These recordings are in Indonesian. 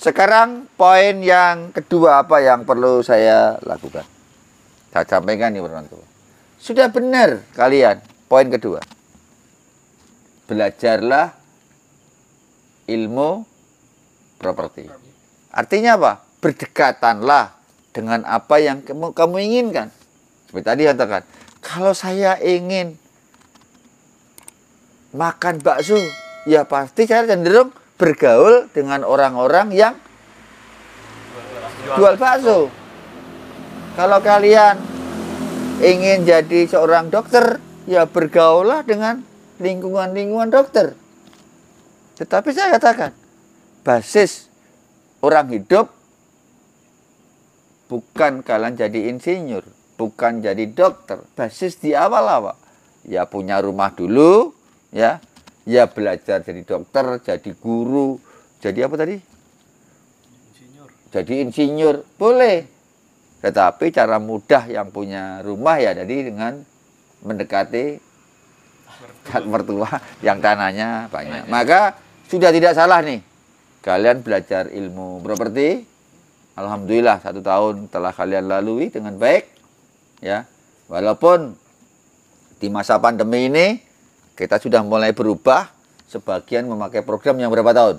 Sekarang poin yang kedua apa yang perlu saya lakukan? Saya sampaikan nih tua. Sudah benar kalian poin kedua. Belajarlah ilmu properti. Artinya apa? Berdekatanlah dengan apa yang kamu, kamu inginkan. Seperti tadi katakan, kalau saya ingin makan bakso, ya pasti saya cenderung bergaul dengan orang-orang yang jual bakso. Kalau kalian ingin jadi seorang dokter, ya bergaullah dengan lingkungan-lingkungan dokter. Tetapi saya katakan, basis orang hidup bukan kalian jadi insinyur, bukan jadi dokter. Basis di awal-awal. Ya punya rumah dulu, ya ya belajar jadi dokter jadi guru jadi apa tadi insinyur. jadi insinyur boleh tetapi cara mudah yang punya rumah ya jadi dengan mendekati mertua yang tanahnya banyak maka sudah tidak salah nih kalian belajar ilmu properti alhamdulillah satu tahun telah kalian lalui dengan baik ya walaupun di masa pandemi ini kita sudah mulai berubah, sebagian memakai program yang berapa tahun?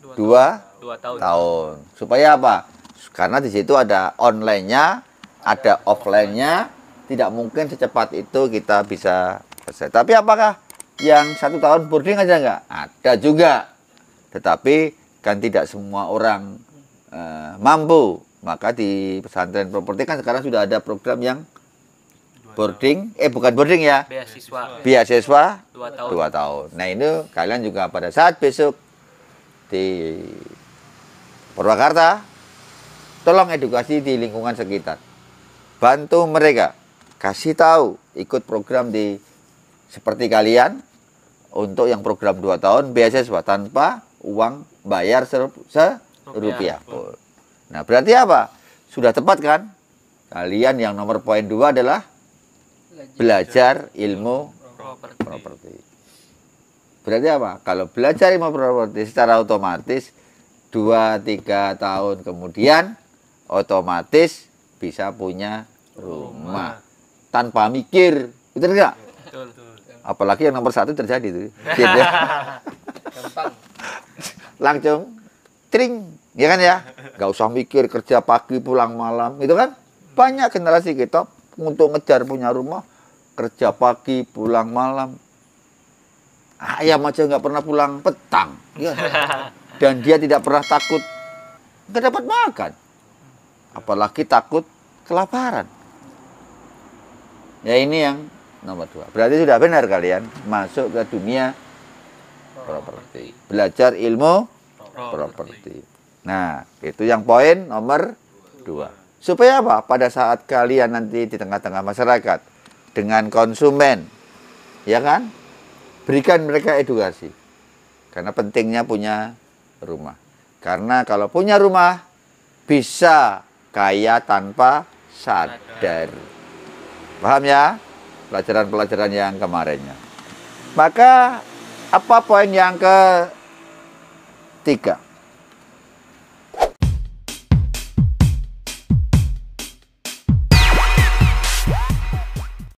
Dua, dua, dua tahun. tahun. Supaya apa? Karena di situ ada online-nya, ada, offline-nya, tidak mungkin secepat itu kita bisa selesai. Tapi apakah yang satu tahun boarding aja nggak? Ada juga. Tetapi kan tidak semua orang uh, mampu. Maka di pesantren properti kan sekarang sudah ada program yang boarding eh bukan boarding ya beasiswa beasiswa dua tahun. dua tahun nah ini kalian juga pada saat besok di Purwakarta tolong edukasi di lingkungan sekitar bantu mereka kasih tahu ikut program di seperti kalian untuk yang program dua tahun beasiswa tanpa uang bayar serupiah pun nah berarti apa sudah tepat kan kalian yang nomor poin dua adalah belajar ilmu properti. Berarti apa? Kalau belajar ilmu properti secara otomatis dua tiga tahun kemudian otomatis bisa punya rumah, tanpa mikir. Betul enggak? Betul, Apalagi yang nomor satu terjadi itu. Ya. Langsung tring, ya kan ya? Gak usah mikir kerja pagi pulang malam, itu kan? Banyak generasi kita untuk ngejar punya rumah kerja pagi pulang malam ayam aja nggak pernah pulang petang ya. dan dia tidak pernah takut nggak dapat makan apalagi takut kelaparan ya ini yang nomor dua berarti sudah benar kalian masuk ke dunia properti belajar ilmu properti nah itu yang poin nomor dua supaya apa pada saat kalian nanti di tengah-tengah masyarakat dengan konsumen. Ya kan? Berikan mereka edukasi. Karena pentingnya punya rumah. Karena kalau punya rumah bisa kaya tanpa sadar. Paham ya? Pelajaran-pelajaran yang kemarinnya. Maka apa poin yang ketiga?